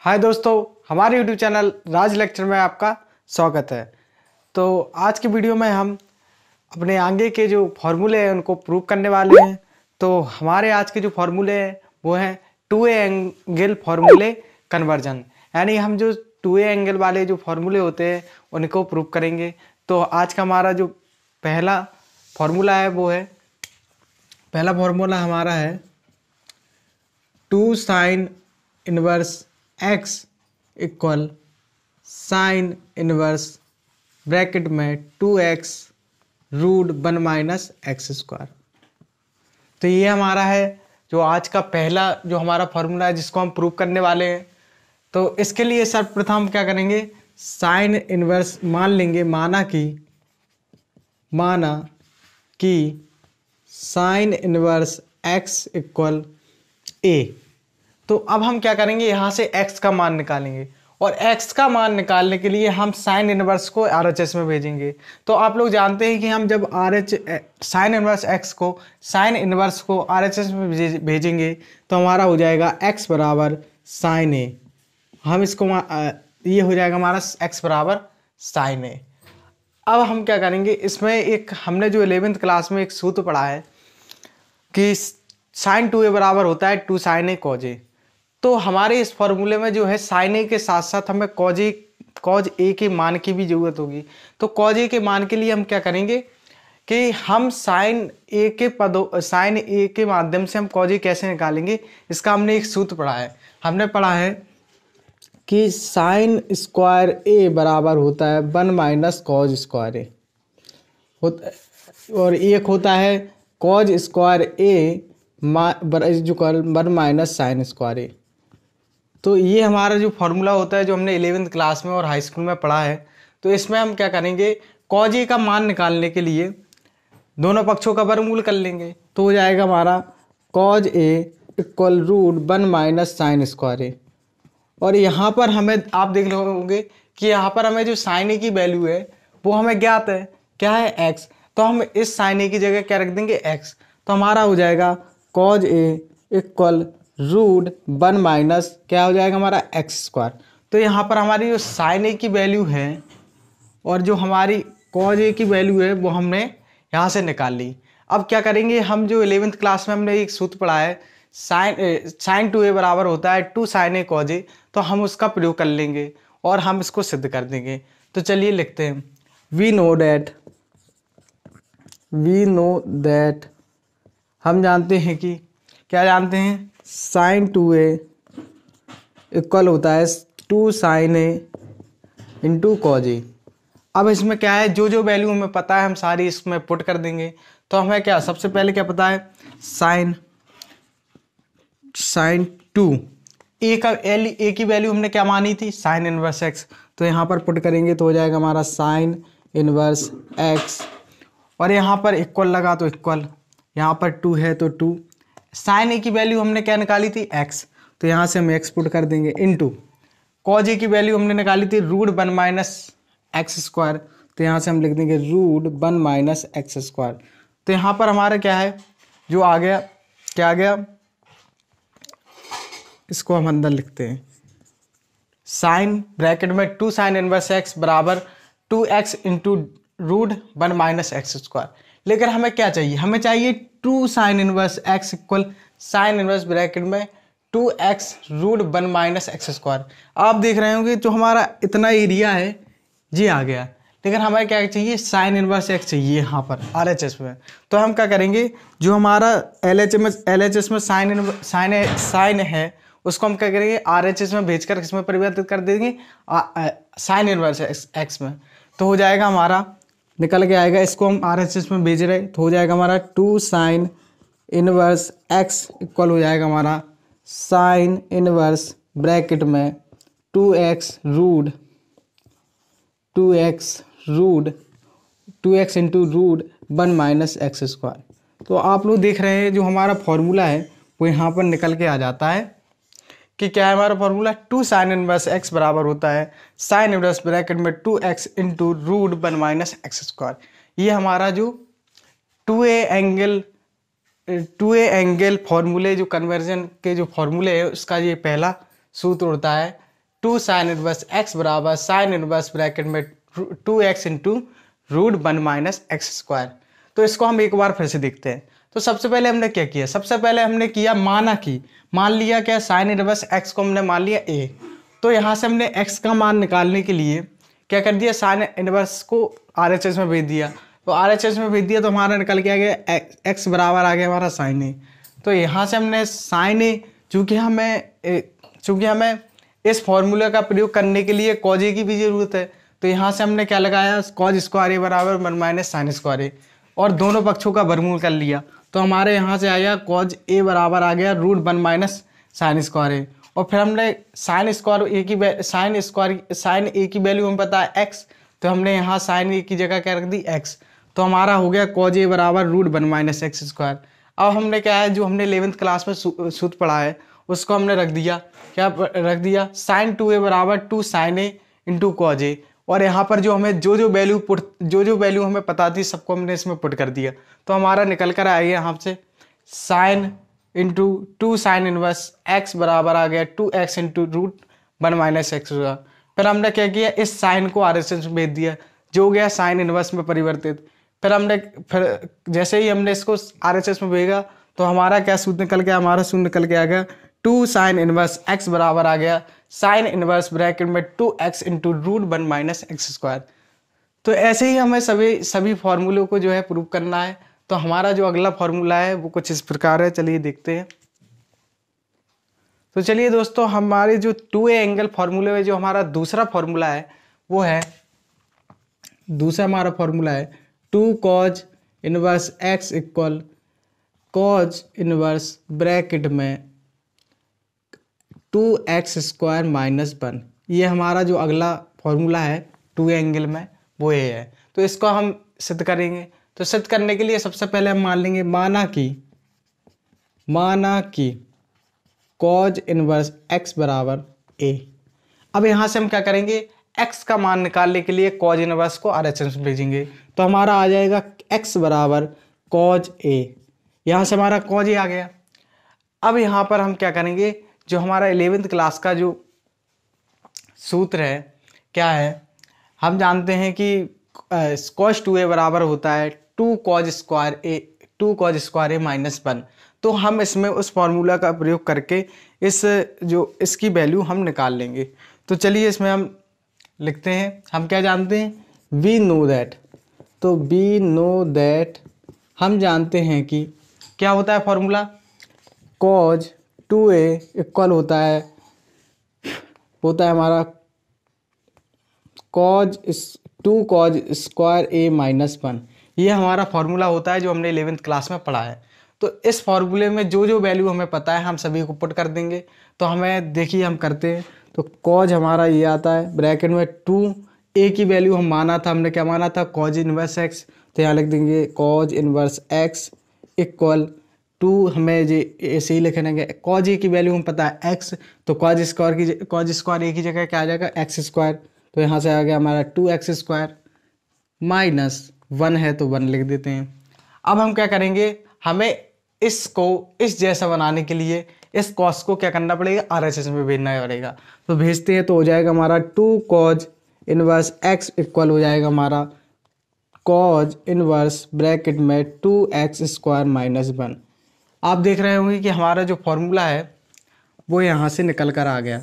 हाय दोस्तों हमारे YouTube channel राज lecture में आपका स्वागत है तो आज की वीडियो में हम अपने आगे के जो फॉर्मूले हैं उनको प्रूव करने वाले हैं तो हमारे आज के जो फॉर्मूले हैं वो हैं टू ए एंगल फॉर्मूले कन्वर्जन यानी हम जो टू ए एंगल वाले जो फॉर्मूले होते हैं उनको प्रूव करेंगे तो आज का हमारा जो पहला फॉर्मूला है वो है पहला फॉर्मूला हमारा है two sine inverse x equal sine inverse bracket में two x root one minus x square तो ये हमारा है जो आज का पहला जो हमारा फॉर्मूला है जिसको हम प्रूव करने वाले हैं तो इसके लिए सर्वप्रथम क्या करेंगे साइन इनवर्स मान लेंगे माना कि माना कि sine inverse x equal A तो अब हम क्या करेंगे यहाँ से x का मान निकालेंगे और x का मान निकालने के लिए हम साइन इनवर्स को आर में भेजेंगे तो आप लोग जानते हैं कि हम जब R H sine inverse x को साइन इनवर्स को आर में भेजेंगे तो हमारा हो जाएगा x बराबर साइन ए हम इसको ये हो जाएगा हमारा x बराबर साइन ए अब हम क्या करेंगे इसमें एक हमने जो एलेवेंथ क्लास में एक सूत्र पढ़ा है कि साइन टू ए बराबर होता है two sine A cos A तो हमारे इस फॉर्मूले में जो है साइन ए के साथ साथ हमें कॉज ए कॉज ए के मान की भी ज़रूरत होगी तो कॉज ए के मान के लिए हम क्या करेंगे कि हम साइन ए के पदों साइन ए के माध्यम से हम कॉज ए कैसे निकालेंगे इसका हमने एक सूत्र पढ़ा है हमने पढ़ा है कि साइन स्क्वायर ए बराबर होता है one minus cos square A होता और एक होता है कॉज स्क्वायर ए मा जो कर वन माइनस साइन स्क्वायर ए तो ये हमारा जो फार्मूला होता है जो हमने इलेवेंथ क्लास में और हाई स्कूल में पढ़ा है तो इसमें हम क्या करेंगे कॉज ए का मान निकालने के लिए दोनों पक्षों का वर्मूल कर लेंगे तो हो जाएगा हमारा cos A equal root one minus sine square A और यहाँ पर हमें आप देख रहे होंगे कि यहाँ पर हमें जो साइन ए की वैल्यू है वो हमें ज्ञात है क्या है एक्स तो हम इस साइन ए की जगह क्या रख देंगे एक्स तो हमारा हो जाएगा cos A equal root one minus क्या हो जाएगा हमारा एक्स स्क्वायर तो यहाँ पर हमारी जो साइन ए की वैल्यू है और जो हमारी कॉज ए की वैल्यू है वो हमने यहाँ से निकाल ली अब क्या करेंगे हम जो इलेवेंथ क्लास में हमने एक सूत्र पढ़ा है साइन साइन टू ए बराबर होता है two sine A cos A तो हम उसका प्रयोग कर लेंगे और हम इसको सिद्ध कर देंगे तो चलिए लिखते हैं we know that we know that हम जानते हैं कि क्या जानते हैं साइन टू ए इक्वल होता है two sine A into cos A अब इसमें क्या है जो जो वैल्यू हमें पता है हम सारी इसमें पुट कर देंगे तो हमें क्या सबसे पहले क्या पता है साइन साइन टू ए का एल ए की वैल्यू हमने क्या मानी थी साइन इनवर्स एक्स तो यहाँ पर पुट करेंगे तो हो जाएगा हमारा साइन इनवर्स एक्स और यहाँ पर इक्वल लगा तो इक्वल यहाँ पर टू है तो टू साइन ए की वैल्यू हमने क्या निकाली थी एक्स तो यहाँ से हम एक्स पुट कर देंगे इन टू कॉज ए की वैल्यू हमने निकाली थी root one minus x square तो यहाँ से हम लिख देंगे root one minus x square तो यहाँ पर हमारा क्या है जो आ गया क्या आ गया इसको हम अंदर लिखते हैं साइन ब्रैकेट में टू साइन इनवर्स एक्स बराबर two x into root one minus x square लेकिन हमें क्या चाहिए हमें चाहिए two sine inverse x equal sine inverse bracket में two x root one minus x square आप देख रहे होंगे जो हमारा इतना एरिया है ये आ गया लेकिन हमें क्या चाहिए साइन इनवर्स एक्स चाहिए यहाँ पर आर एच एस में तो हम क्या करेंगे जो हमारा एल एच में एल एच एस में साइन साइन साइन है उसको हम क्या करेंगे आर एच एस में भेज कर इसमें परिवर्तित कर देंगे साइन इनवर्स एक्स में तो हो जाएगा हमारा निकल के आएगा इसको हम आर एस एस में भेज रहे तो हो जाएगा हमारा two sine inverse x equal हो जाएगा हमारा साइन इनवर्स ब्रैकेट में two x root two x root two x into root one minus x square तो आप लोग देख रहे हैं जो हमारा फॉर्मूला है वो यहाँ पर निकल के आ जाता है कि क्या है हमारा formula two sine inverse x बराबर होता है साइन इनवर्स ब्रैकेट में two x into root one minus x square ये हमारा जो टू ए एंगल टू ए एंगल फॉर्मूले जो कन्वर्जन के जो फॉर्मूले है उसका ये पहला सूत्र होता है टू साइन इनवर्स एक्स बराबर साइन इनवर्स ब्रैकेट में two x into root one minus x square तो इसको हम एक बार फिर से देखते हैं तो सबसे पहले हमने क्या किया सबसे पहले हमने किया माना की मान लिया क्या साइन इनवर्स एक्स को हमने मान लिया ए तो यहाँ से हमने एक्स का मान निकालने के लिए क्या कर दिया साइन इनवर्स को आर में भेज दिया तो आर में भेज दिया तो हमारा निकल के आ गया एक्स बराबर आ गया हमारा साइन ए तो यहाँ से हमने साइन ए चूँकि हमें चूँकि हमें इस फॉर्मूला का प्रयोग करने के लिए कॉजे की भी ज़रूरत है तो यहाँ से हमने क्या लगाया कॉज स्क्वायर ए बराबर one minus sine square A और दोनों पक्षों का वर्मूल कर लिया तो हमारे यहाँ से आएगा कॉज ए बराबर आ गया root one minus sine square A और फिर हमने साइन स्क्वायर ए की साइन स्क्वायर साइन ए की वैल्यू हमें पता है एक्स तो हमने यहाँ साइन ए की जगह क्या रख दी एक्स तो हमारा हो गया कॉज ए बराबर root one minus x square अब हमने क्या है जो हमने इलेवंथ क्लास में सूत्र पढ़ा है उसको हमने रख दिया क्या रख दिया साइन टू ए बराबर two sine A into cos A और यहाँ पर जो हमें जो जो वैल्यू पुट जो जो वैल्यू हमें पता थी सबको हमने इसमें पुट कर दिया तो हमारा निकल कर आ गया यहाँ से sine into two sine inverse x बराबर आ गया two x into root one minus x हुआ फिर हमने क्या किया इस साइन को आर एस एस में भेज दिया जो हो गया साइन इनवर्स में परिवर्तित फिर हमने फिर जैसे ही हमने इसको आर एस एस में भेजा तो हमारा क्या सूत्र निकल गया हमारा सूत्र निकल के आ गया टू साइन इनवर्स एक्स बराबर आ गया साइन इनवर्स ब्रैकेट में two x into root one minus x square तो ऐसे ही हमें सभी सभी फॉर्मूले को जो है प्रूव करना है तो हमारा जो अगला फॉर्मूला है वो कुछ इस प्रकार है चलिए देखते हैं तो चलिए दोस्तों हमारे जो टू ए एंगल फॉर्मूले में जो हमारा दूसरा फॉर्मूला है वो है दूसरा हमारा फॉर्मूला है two cos inverse x equal cos inverse bracket में two x square minus one ये हमारा जो अगला फॉर्मूला है टू एंगल में वो ये है तो इसको हम सिद्ध करेंगे तो सिद्ध करने के लिए सबसे पहले हम मान लेंगे माना कि माना कि कॉज इनवर्स एक्स बराबर ए अब यहाँ से हम क्या करेंगे एक्स का मान निकालने के लिए कॉज इनवर्स को आर एच एम भेजेंगे तो हमारा आ जाएगा एक्स बराबर कॉज ए यहाँ से हमारा कॉज ही आ गया अब यहाँ पर हम क्या करेंगे जो हमारा एलेवेंथ क्लास का जो सूत्र है क्या है हम जानते हैं कि स्कॉच टू ए बराबर होता है two cos square A two cos square A minus one तो हम इसमें उस फॉर्मूला का प्रयोग करके इस जो इसकी वैल्यू हम निकाल लेंगे तो चलिए इसमें हम लिखते हैं हम क्या जानते हैं वी नो दैट तो वी नो दैट हम जानते हैं कि क्या होता है formula cos two A equal होता है होता है हमारा cos two cos square A minus one ये हमारा फार्मूला होता है जो हमने इलेवेंथ क्लास में पढ़ा है तो इस फार्मूले में जो जो वैल्यू हमें पता है हम सभी को पुट कर देंगे तो हमें देखिए हम करते हैं तो कॉज हमारा ये आता है ब्रैकेट में टू ए की वैल्यू हम माना था हमने क्या माना था कॉज इनवर्स एक्स तो यहाँ लिख देंगे cos inverse x equal two हमें जी ऐसे ही लिखे रहेंगे कॉज ए की वैल्यू हमें पता है एक्स तो कॉज स्क्वायर की कॉज स्क्वायर ए की जगह क्या आ जाएगा एक्स स्क्वायर तो यहाँ से आ गया हमारा two x square minus one है तो वन लिख देते हैं अब हम क्या करेंगे हमें इसको इस जैसा बनाने के लिए इस कॉज को क्या करना पड़ेगा आर एस एस में भेजना पड़ेगा तो भेजते हैं तो हो जाएगा हमारा two cos inverse x equal हो जाएगा हमारा कॉज इनवर्स ब्रैकेट में two x square minus one आप देख रहे होंगे कि हमारा जो फॉर्मूला है वो यहाँ से निकल कर आ गया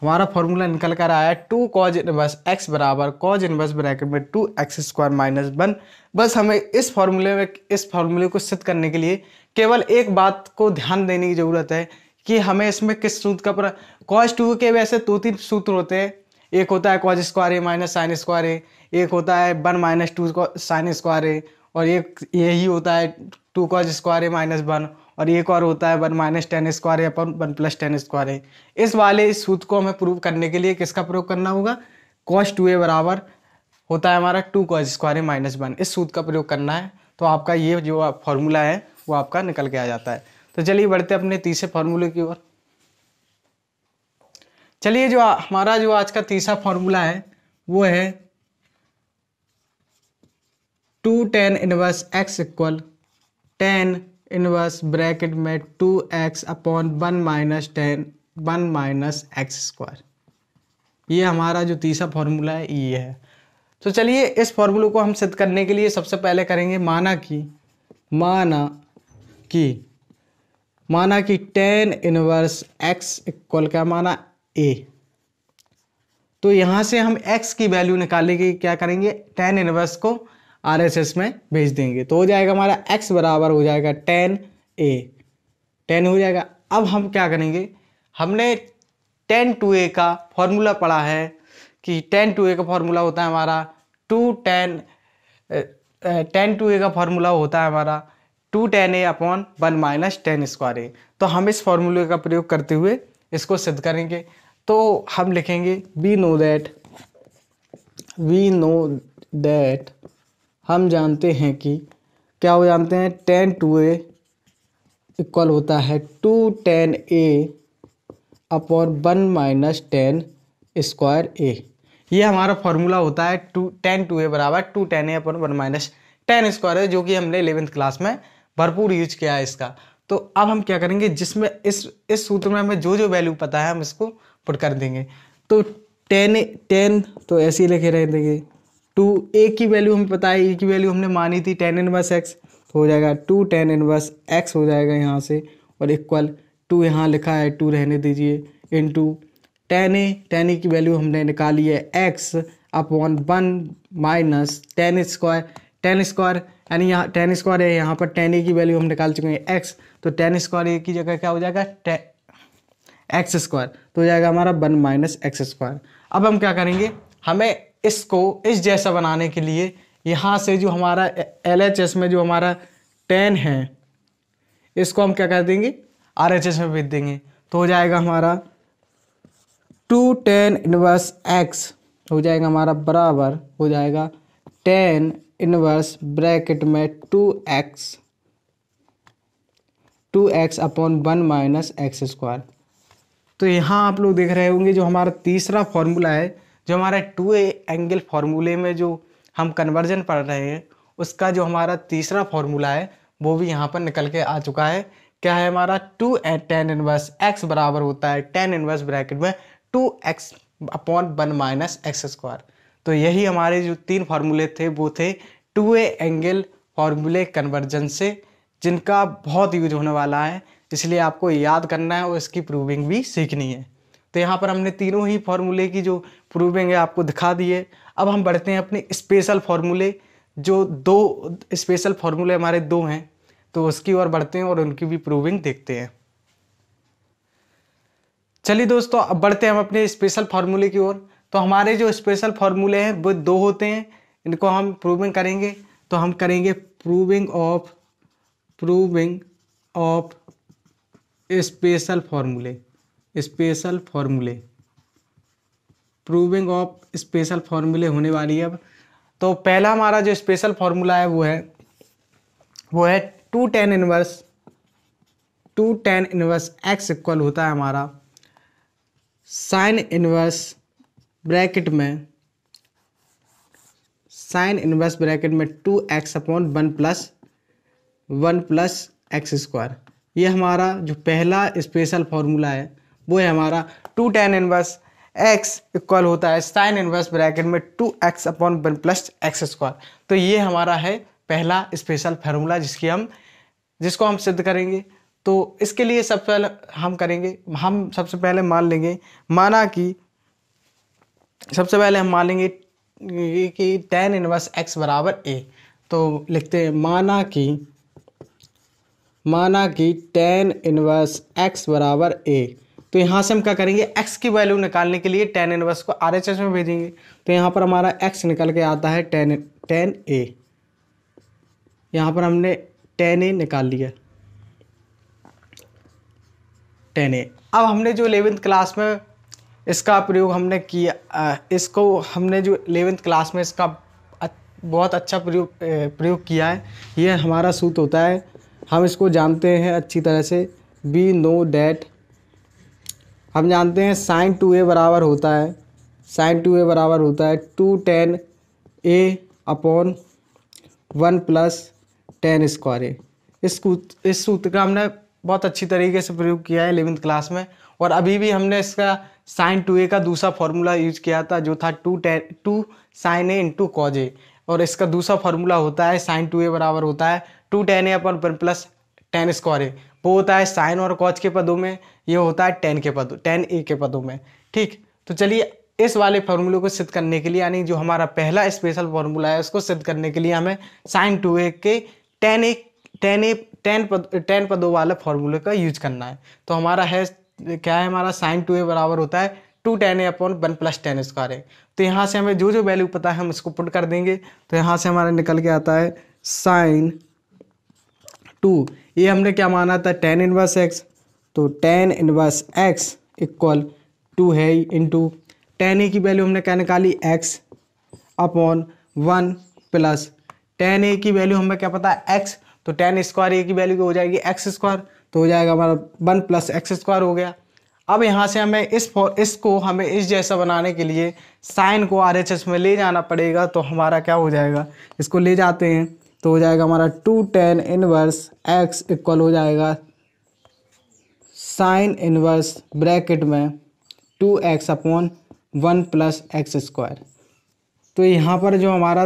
हमारा फॉर्मूला निकल कर आया टू कॉज इनवर्स एक्स बराबर कॉज इनवर्स ब्रैकेट में two x square minus one बस हमें इस फॉर्मूले में इस फॉर्मूले को सिद्ध करने के लिए केवल एक बात को ध्यान देने की ज़रूरत है कि हमें इसमें किस सूत्र का कॉज टू के वैसे दो तीन सूत्र होते हैं एक होता है cos square A minus sine square A एक होता है one minus two sine square A और ये यही होता है two cos square A minus one और एक और होता है one minus tan square A upon one plus tan square A इस वाले इस सूत्र को हमें प्रूव करने के लिए किसका प्रयोग करना होगा कॉस टू ए बराबर होता है हमारा two cos square A minus one इस सूत्र का प्रयोग करना है तो आपका ये जो फॉर्मूला है वो आपका निकल के आ जाता है तो चलिए बढ़ते अपने तीसरे फॉर्मूले की ओर चलिए जो हमारा जो आज का तीसरा फॉर्मूला है वो है two tan inverse x equal tan inverse bracket में two x upon one minus tan one minus x square ये हमारा जो तीसरा फॉर्मूला है ये है तो चलिए इस फॉर्मूले को हम सिद्ध करने के लिए सबसे पहले करेंगे माना कि माना कि माना कि टेन इनवर्स एक्स इक्वल क्या माना ए तो यहाँ से हम एक्स की वैल्यू निकालेंगे क्या करेंगे टेन इनवर्स को एस में भेज देंगे तो हो जाएगा हमारा एक्स बराबर हो जाएगा टेन ए टेन हो जाएगा अब हम क्या करेंगे हमने टेन टू ए का फॉर्मूला पढ़ा है कि टेन टू ए का फॉर्मूला होता है हमारा टू टेन टेन टू ए का फॉर्मूला होता है हमारा two tan A upon one minus tan square ए तो हम इस फॉर्मूले का प्रयोग करते हुए इसको सिद्ध करेंगे तो हम लिखेंगे we know that we know that हम जानते हैं कि क्या वो जानते हैं टेन टू ए इक्वल होता है two tan A upon one minus tan square ए ये हमारा फॉर्मूला होता है टू टेन टू ए बराबर two tan A upon one minus tan square A जो कि हमने इलेवेंथ क्लास में भरपूर यूज किया है इसका तो अब हम क्या करेंगे जिसमें इस इस सूत्र में हमें जो जो वैल्यू पता है हम इसको पुट कर देंगे तो टेन टेन तो ऐसे ही लिखे रह देंगे टू ए की वैल्यू हमें पता है ए की वैल्यू हमने मानी थी टेन इनवर्स एक्स हो जाएगा टू टेन इनवर्स एक्स हो जाएगा यहाँ से और इक्वल टू यहाँ लिखा है टू रहने दीजिए into tan A tan A की वैल्यू हमने निकाली है x upon one minus tan square tan square यानी यहाँ टेन स्क्वायर है यहाँ पर टेन ए की वैल्यू हम निकाल चुके हैं एक्स तो टेन स्क्वायर ए की जगह क्या हो जाएगा एक्स स्क्वायर तो हो जाएगा हमारा वन माइनस एक्स स्क्वायर अब हम क्या करेंगे हमें इसको इस जैसा बनाने के लिए यहाँ से जो हमारा एल एच एस में जो हमारा टेन है इसको हम क्या कर देंगे आर में भेज देंगे तो हो जाएगा हमारा टू टेन इनवर्स एक्स हो जाएगा हमारा बराबर हो जाएगा टेन इनवर्स ब्रैकेट में two x two x upon one minus x square तो यहाँ आप लोग देख रहे होंगे जो हमारा तीसरा फॉर्मूला है जो हमारा टू ए एंगल फार्मूले में जो हम कन्वर्जन पढ़ रहे हैं उसका जो हमारा तीसरा फार्मूला है वो भी यहाँ पर निकल के आ चुका है क्या है हमारा two A tan inverse x बराबर होता है टेन इनवर्स ब्रैकेट में two x upon one minus x square तो यही हमारे जो तीन फार्मूले थे वो थे टू ए एंगल फार्मूले कन्वर्जन से जिनका बहुत यूज होने वाला है इसलिए आपको याद करना है और इसकी प्रूविंग भी सीखनी है तो यहाँ पर हमने तीनों ही फॉर्मूले की जो प्रूविंग है आपको दिखा दिए अब हम बढ़ते हैं अपने स्पेशल फार्मूले जो दो स्पेशल फार्मूले हमारे दो हैं तो उसकी ओर बढ़ते हैं और उनकी भी प्रूविंग देखते हैं चलिए दोस्तों अब बढ़ते हैं हम अपने स्पेशल फार्मूले की ओर तो हमारे जो स्पेशल फार्मूले हैं वो दो होते हैं इनको हम प्रूविंग करेंगे तो हम करेंगे proving of proving of special फार्मूले स्पेशल फॉर्मूले प्रूविंग ऑफ स्पेशल फॉर्मूले होने वाली है अब तो पहला हमारा जो स्पेशल फॉर्मूला है वो है वो है two tan inverse two tan inverse x equal होता है हमारा साइन इनवर्स ब्रैकेट में साइन इनवर्स ब्रैकेट में two x upon one plus one plus x square ये हमारा जो पहला स्पेशल फॉर्मूला है वो है हमारा two tan inverse x equal होता है साइन इनवर्स ब्रैकेट में two x upon one plus x square तो ये हमारा है पहला स्पेशल फार्मूला जिसकी हम जिसको हम सिद्ध करेंगे तो इसके लिए सबसे पहले हम करेंगे हम सबसे पहले मान लेंगे माना कि सबसे पहले हम मान लेंगे कि टेन इनवर्स एक्स बराबर ए तो लिखते हैं माना कि माना कि टेन इनवर्स एक्स बराबर ए तो यहाँ से हम क्या करेंगे एक्स की वैल्यू निकालने के लिए टेन इनवर्स को आर एच एस में भेजेंगे तो यहाँ पर हमारा एक्स निकल के आता है टेन टेन ए यहाँ पर हमने टेन ए निकाल लिया टेन ए अब हमने जो इलेवेंथ क्लास में इसका प्रयोग हमने किया इसको हमने जो इलेवेंथ क्लास में इसका बहुत अच्छा प्रयोग प्रयोग किया है ये हमारा सूत्र होता है हम इसको जानते हैं अच्छी तरह से बी नो डैट हम जानते हैं साइन टू ए बराबर होता है साइन टू ए बराबर होता है two tan A upon one plus tan square A इस इस सूत्र का हमने बहुत अच्छी तरीके से प्रयोग किया है इलेवेंथ क्लास में और अभी भी हमने इसका साइन टू ए का दूसरा फॉर्मूला यूज किया था जो था two tan two sine A into cos A और इसका दूसरा फार्मूला होता है साइन टू ए बराबर होता है two tan A upon plus tan square A वो होता है साइन और कॉच के पदों में ये होता है टेन के पदों टेन ए e के पदों में ठीक तो चलिए इस वाले फॉर्मूले को सिद्ध करने के लिए यानी जो हमारा पहला स्पेशल फॉर्मूला है उसको सिद्ध करने के लिए हमें साइन टू ए के tan A tan A tan पद टेन पदों वाले फॉर्मूले का यूज करना है तो हमारा है क्या है हमारा साइन टू ए बराबर होता है two tan A upon one plus tan square ए तो यहाँ से हमें जो जो वैल्यू पता है हम उसको पुट कर देंगे तो यहाँ से हमारा निकल के आता है साइन टू ये हमने क्या माना था टेन इनवर्स एक्स तो tan inverse x equal to है इन टू टेन ए की वैल्यू हमने क्या निकाली x upon one plus tan A की वैल्यू हमें क्या पता है एक्स तो टेन स्क्वायर ए की वैल्यू हो जाएगी एक्स स्क्वायर तो हो जाएगा हमारा वन प्लस एक्स स्क्वायर हो गया अब यहाँ से हमें इस फॉर इसको हमें इस जैसा बनाने के लिए साइन को आर एच एस में ले जाना पड़ेगा तो हमारा क्या हो जाएगा इसको ले जाते हैं तो हो जाएगा हमारा two tan inverse x equal हो जाएगा साइन इनवर्स ब्रैकेट में two x upon one plus x square तो यहाँ पर जो हमारा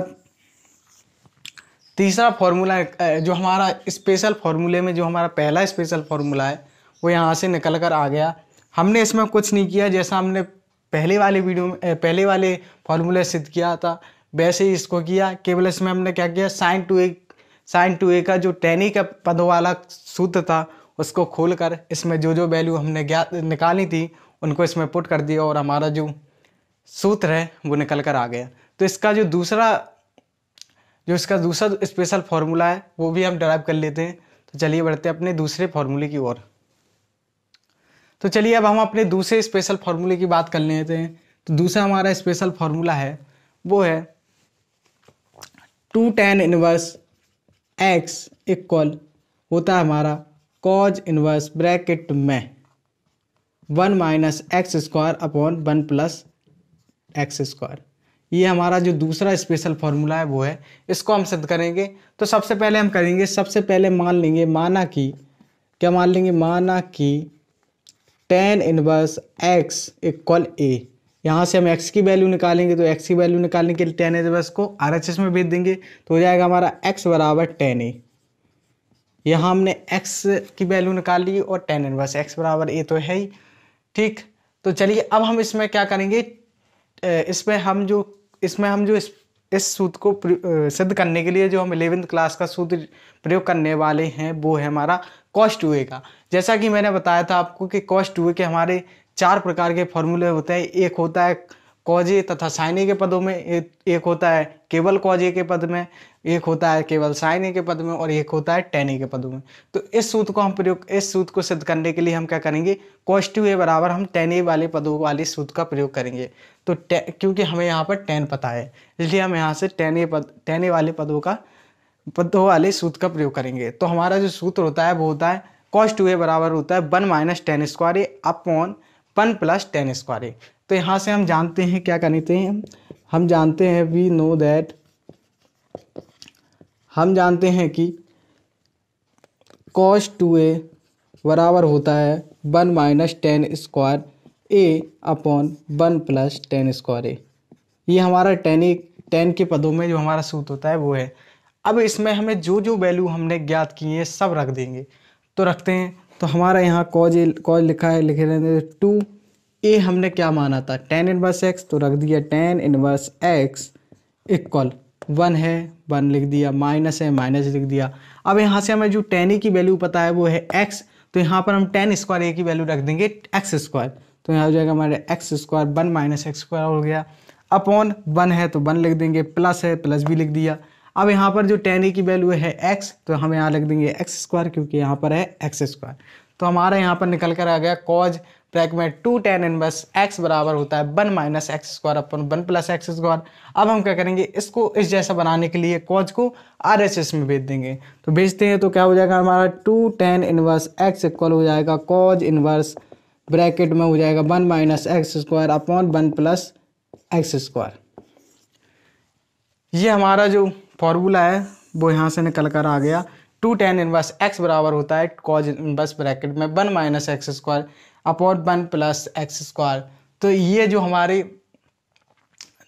तीसरा फॉर्मूला जो हमारा स्पेशल फार्मूले में जो हमारा पहला स्पेशल फार्मूला है वो यहाँ से निकल कर आ गया हमने इसमें कुछ नहीं किया जैसा हमने पहले वाले वीडियो में पहले वाले फार्मूले सिद्ध किया था वैसे ही इसको किया केवल इसमें हमने क्या किया sine two a sine two ए का जो टेन का पदों वाला सूत्र था उसको खोलकर इसमें जो जो वैल्यू हमने ज्ञात निकाली थी उनको इसमें पुट कर दिया और हमारा जो सूत्र है वो निकल कर आ गया तो इसका जो दूसरा जो इसका दूसरा स्पेशल फार्मूला है वो भी हम डराइव कर लेते हैं तो चलिए बढ़ते हैं अपने दूसरे फार्मूले की ओर तो चलिए अब हम अपने दूसरे स्पेशल फार्मूले की बात कर लेते हैं तो दूसरा हमारा स्पेशल फार्मूला है वो है two tan inverse x equal होता है हमारा कॉज इनवर्स ब्रैकेट में one minus x square upon one plus x square ये हमारा जो दूसरा स्पेशल फार्मूला है वो है इसको हम सिद्ध करेंगे तो सबसे पहले हम करेंगे सबसे पहले मान लेंगे माना कि क्या मान लेंगे माना कि tan inverse x equal a यहाँ से हम एक्स की वैल्यू निकालेंगे तो एक्स की वैल्यू निकालने के लिए टेन ए बस को आर एच एस में भेज देंगे तो हो जाएगा हमारा एक्स बराबर टेन ए यहाँ हमने एक्स की वैल्यू निकाल ली और टेन एन बस एक्स बराबर ए तो है ही ठीक तो चलिए अब हम इसमें क्या करेंगे इसमें हम जो इसमें हम जो इस इस सूत्र को सिद्ध करने के लिए जो हम इलेवेंथ क्लास का सूत्र प्रयोग करने वाले हैं वो है हमारा कॉस्ट हुए का जैसा कि मैंने बताया था आपको कि कॉस्ट हुए के हमारे चार प्रकार के फॉर्मूले होते हैं एक होता है कौजे तथा साइने के पदों में एक होता है केवल कौजे के पद में एक होता है केवल साइने के पद में और एक होता है टेने के पदों में तो इस सूत्र को हम प्रयोग इस सूत्र को सिद्ध करने के लिए हम क्या करेंगे कॉस्ट्यू ए बराबर हम टेन वाले पदों वाले सूत्र का प्रयोग करेंगे तो क्योंकि हमें यहाँ पर टेन पता है इसलिए हम यहाँ से टेन पद टेन वाले पदों का पदों वाले सूत्र का प्रयोग करेंगे तो हमारा जो सूत्र होता है वो होता है कॉस्ट टू ए बराबर होता है one minus tan square a upon one plus tan square ए तो यहाँ से हम जानते हैं क्या करते हैं हम जानते हैं वी नो दैट हम जानते हैं कि कॉस टू ए बराबर होता है one minus tan square a upon one plus tan square ए ये हमारा टेन ए टेन के पदों में जो हमारा सूत होता है वो है अब इसमें हमें जो जो वैल्यू हमने ज्ञात किए हैं सब रख देंगे तो रखते हैं तो हमारा यहाँ कॉज कॉज लिखा है लिखे रहते टू ए हमने क्या माना था टेन इनवर्स एक्स तो रख दिया tan inverse x equal one है वन लिख दिया माइनस है माइनस लिख दिया अब यहाँ से हमें जो टेन ए की वैल्यू पता है वो है एक्स तो यहाँ पर हम टेन स्क्वायर ए की वैल्यू रख देंगे एक्स स्क्वायर तो यहाँ हो जाएगा हमारे x square one minus x square हो गया अपॉन वन है तो वन लिख देंगे प्लस है प्लस भी लिख दिया अब यहाँ पर जो टेन ए की वैल्यू है एक्स तो हम यहाँ लिख देंगे एक्स स्क्वायर क्योंकि यहाँ पर है एक्स स्क्वायर तो हमारा यहाँ पर निकल कर आ गया कॉज ब्रैक में टू टेन इनवर्स एक्स बराबर होता है one minus x square upon one plus x square अब हम क्या करेंगे इसको इस जैसा बनाने के लिए कॉज को आर एस एस में भेज देंगे तो भेजते हैं तो क्या हो जाएगा हमारा two tan inverse x equal हो जाएगा कॉज इनवर्स ब्रैकेट में हो जाएगा one minus x square upon one plus x square ये हमारा जो फॉर्मूला है वो यहाँ से निकल कर आ गया टू टेन इनवर्स एक्स बराबर होता है कॉज इनवर्स ब्रैकेट में one minus x square upon one plus x square तो ये जो हमारे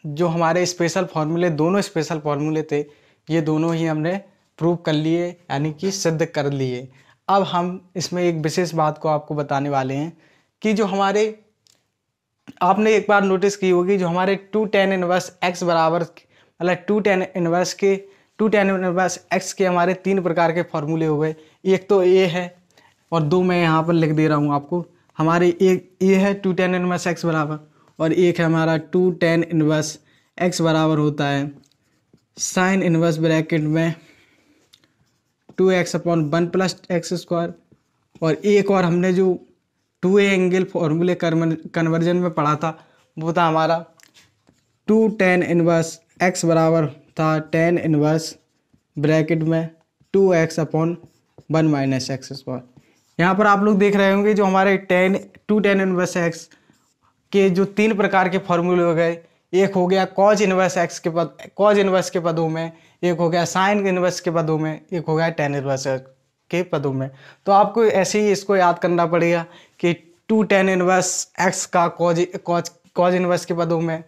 जो हमारे स्पेशल फॉर्मूले दोनों स्पेशल फॉर्मूले थे ये दोनों ही हमने प्रूव कर लिए यानी कि सिद्ध कर लिए अब हम इसमें एक विशेष बात को आपको बताने वाले हैं कि जो हमारे आपने एक बार नोटिस की होगी जो हमारे टू टेन इनवर्स एक्स बराबर अलग टू टेन इनवर्स के टू टेन इनवर्स एक्स के हमारे तीन प्रकार के फार्मूले हो गए एक तो ए है और दो मैं यहाँ पर लिख दे रहा हूँ आपको हमारे एक ए है टू टेन इनवर्स एक्स बराबर और एक है हमारा टू टेन इनवर्स एक्स बराबर होता है साइन इनवर्स ब्रैकेट में two x upon one plus x square और एक और हमने जो टू ए एंगल फॉर्मूले कन्वर्जन में पढ़ा था वो था हमारा टू टेन इनवर्स एक्स बराबर था टेन इनवर्स ब्रैकेट में two x upon one minus x square यहाँ पर आप लोग देख रहे होंगे जो हमारे tan two tan inverse x के जो तीन प्रकार के फॉर्मूले हो गए एक हो गया कॉज इनवर्स एक्स के पद कॉज इनवर्स के पदों में एक हो गया साइन इनवर्स के पदों में एक हो गया टेन इनवर्स के पदों में तो आपको ऐसे ही इसको याद करना पड़ेगा कि टू टेन इनवर्स एक्स का कॉज कॉज कॉज इनवर्स के पदों में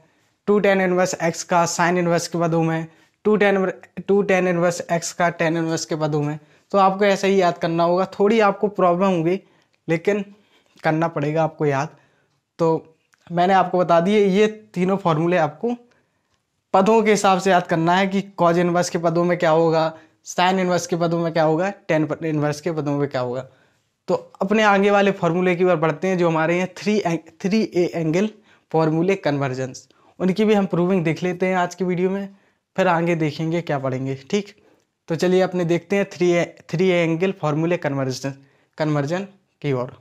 टू टेन इनवर्स एक्स का साइन इनवर्स के बदू में two tan two tan inverse x का टेन इनवर्स के बदू में तो आपको ऐसा ही याद करना होगा थोड़ी आपको प्रॉब्लम होगी लेकिन करना पड़ेगा आपको याद तो मैंने आपको बता दिए ये तीनों फार्मूले आपको पदों के हिसाब से याद करना है कि कॉज इनवर्स के पदों में क्या होगा साइन इनवर्स के पदों में क्या होगा टेन इनवर्स के पदों में क्या होगा तो अपने आगे वाले फॉर्मूले की ओर बढ़ते हैं जो हमारे हैं थ्री थ्री ए एंगल फार्मूले कन्वर्जेंस उनकी भी हम प्रूविंग देख लेते हैं आज की वीडियो में फिर आगे देखेंगे क्या पढ़ेंगे ठीक तो चलिए अपने देखते हैं थ्री ए, थ्री एंगल फार्मूले कन्वर्जन कन्वर्जन की ओर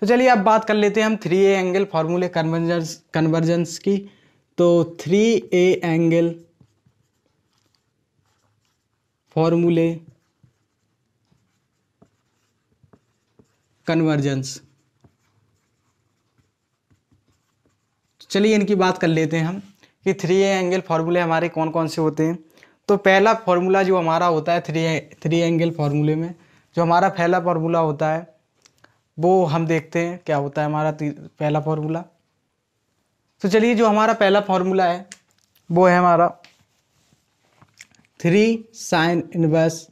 तो चलिए अब बात कर लेते हैं हम थ्री ए एंगल फार्मूले कन्वर्जन कन्वर्जेंस की तो थ्री ए एंगल फॉर्मूले कन्वर्जेंस चलिए इनकी बात कर लेते हैं हम कि थ्री एंगल फार्मूले हमारे कौन कौन से होते हैं तो पहला फार्मूला जो हमारा होता है थ्री थ्री एंगल फार्मूले में जो हमारा पहला फार्मूला होता है वो हम देखते हैं क्या होता है हमारा पहला फार्मूला तो चलिए जो हमारा पहला फार्मूला है वो है हमारा थ्री साइन इनवर्स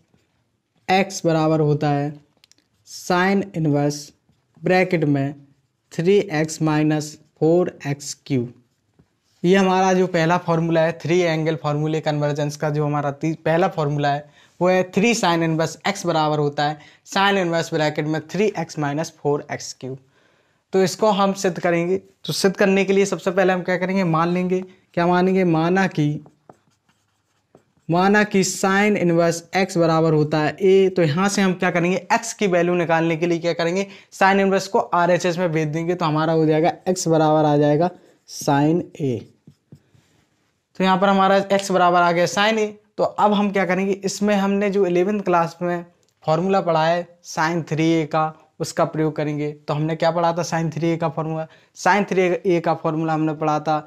एक्स बराबर होता है साइन इनवर्स ब्रैकेट में three x minus four x cube ये हमारा जो पहला फार्मूला है थ्री एंगल फार्मूले कन्वर्जेंस का जो हमारा पहला फार्मूला है वो है थ्री साइन इनवर्स एक्स बराबर होता है साइन इनवर्स ब्रैकेट में three x minus four x cube तो इसको हम सिद्ध करेंगे तो सिद्ध करने के लिए सबसे पहले हम क्या करेंगे मान लेंगे क्या मानेंगे माना कि माना कि साइन इनवर्स एक्स बराबर होता है ए तो यहाँ से हम क्या करेंगे एक्स की वैल्यू निकालने के लिए क्या करेंगे साइन इनवर्स को आर एच एस में भेज देंगे तो हमारा हो जाएगा एक्स बराबर आ जाएगा साइन ए तो यहाँ पर हमारा एक्स बराबर आ गया साइन ए तो अब हम क्या करेंगे इसमें हमने जो इलेवेंथ क्लास में फॉर्मूला पढ़ा है साइन थ्री ए का उसका प्रयोग करेंगे तो हमने क्या पढ़ा था साइन थ्री ए का फॉर्मूला साइन थ्री ए का फॉर्मूला हमने पढ़ा था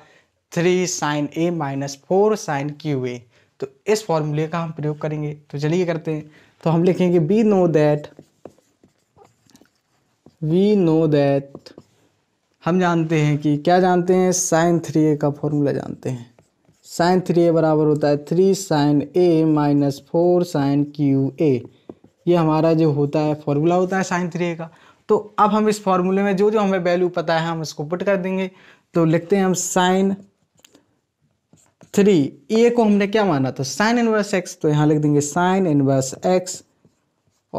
three sine a minus four sine cube a तो इस फॉर्मूले का हम प्रयोग करेंगे तो चलिए करते हैं तो हम लिखेंगे we know that we know that हम जानते हैं कि क्या जानते हैं साइन थ्री ए का फॉर्मूला जानते हैं साइन थ्री ए बराबर होता है three sine a minus four sine cube a ये हमारा जो होता है फॉर्मूला होता है साइन थ्री ए का तो अब हम इस फॉर्मूले में जो जो हमें वैल्यू पता है हम इसको पुट कर देंगे तो लिखते हैं हम साइन थ्री ए को हमने क्या माना था साइन इनवर्स एक्स तो यहाँ लिख देंगे साइन इनवर्स एक्स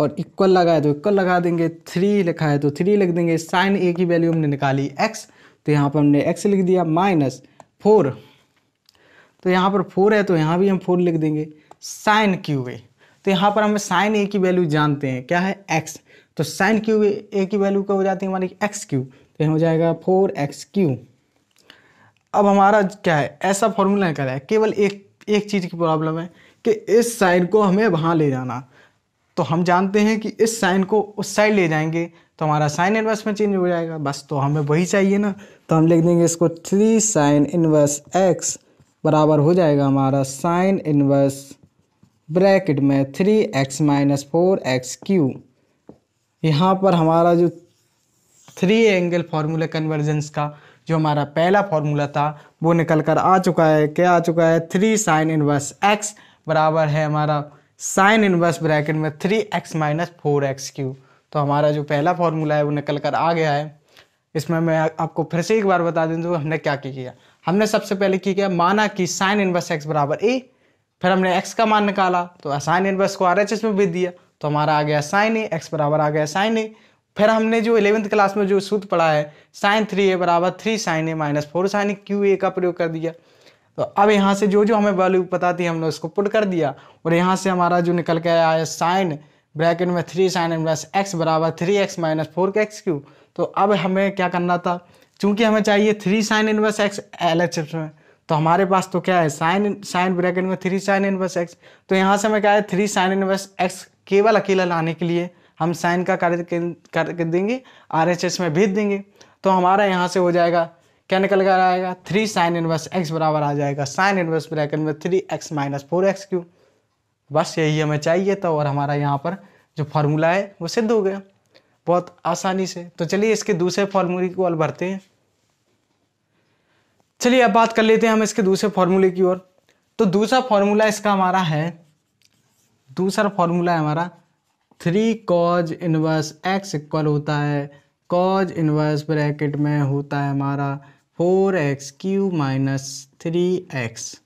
और इक्वल लगा है तो इक्वल लगा देंगे थ्री लिखा है तो थ्री लिख देंगे साइन ए की वैल्यू हमने निकाली एक्स तो यहाँ पर हमने एक्स लिख दिया माइनस फोर तो यहाँ पर फोर है तो यहाँ भी हम फोर लिख देंगे साइन क्यू ए तो यहाँ पर हमें साइन ए की वैल्यू जानते हैं क्या है एक्स तो साइन क्यू ए की वैल्यू क्या हो जाती है हमारी एक्स क्यू तो यहाँ हो जाएगा फोर एक्स क्यू अब हमारा क्या है ऐसा फॉर्मूला निकल है केवल एक एक चीज़ की प्रॉब्लम है कि इस साइन को हमें वहाँ ले जाना तो हम जानते हैं कि इस साइन को उस साइड ले जाएंगे तो हमारा साइन इन्वर्स में चेंज हो जाएगा बस तो हमें वही चाहिए ना तो हम लिख देंगे इसको थ्री साइन इन्वर्स एक्स बराबर हो जाएगा हमारा साइन इन्वर्स ब्रैकेट में three x minus four x cube यहाँ पर हमारा जो थ्री एंगल फार्मूला कन्वर्जेंस का जो हमारा पहला फॉर्मूला था वो निकल कर आ चुका है क्या आ चुका है थ्री साइन इनवर्स एक्स बराबर है हमारा साइन इनवर्स ब्रैकेट में three x minus four x cube तो हमारा जो पहला फॉर्मूला है वो निकल कर आ गया है इसमें मैं आपको फिर से एक बार बता दें तो हमने क्या किया हमने सबसे पहले की क्या माना कि साइन इनवर्स एक्स बराबर ए फिर हमने एक्स का मान निकाला तो साइन इनवर्स को आर एच एस में भेज दिया तो हमारा आ गया साइन ए एक्स बराबर आ गया साइन ए फिर हमने जो इलेवेंथ क्लास में जो सूत्र पढ़ा है साइन थ्री ए बराबर three sine a minus four sine a cube a का प्रयोग कर दिया तो अब यहाँ से जो जो हमें वैल्यू पता थी हमने उसको पुट कर दिया और यहाँ से हमारा जो निकल के आया है साइन ब्रैकेट में three sine n plus x बराबर थ्री एक्स माइनस फोर का एक्स क्यू तो अब हमें क्या करना था चूँकि हमें चाहिए three sine inverse x L H में तो हमारे पास तो क्या है साइन साइन ब्रैकेट में थ्री साइन इनवर्स एक्स तो यहाँ से हमें क्या है थ्री साइन इनवर्स एक्स केवल अकेला लाने के लिए हम साइन का कार्य कर देंगे आर में भेज देंगे तो हमारा यहाँ से हो जाएगा क्या निकल कर आएगा थ्री साइन इनवर्स एक्स बराबर आ जाएगा साइन इनवर्स ब्रैकेट में three x minus four x cube बस यही हमें चाहिए था और हमारा यहाँ पर जो फार्मूला है वो सिद्ध हो गया बहुत आसानी से तो चलिए इसके दूसरे फार्मूले की ओर बढ़ते हैं चलिए अब बात कर लेते हैं हम इसके दूसरे फार्मूले की ओर तो दूसरा फार्मूला इसका हमारा है दूसरा फार्मूला है हमारा three cos inverse x equal होता है कॉज इनवर्स ब्रैकेट में होता है हमारा four x cube minus three x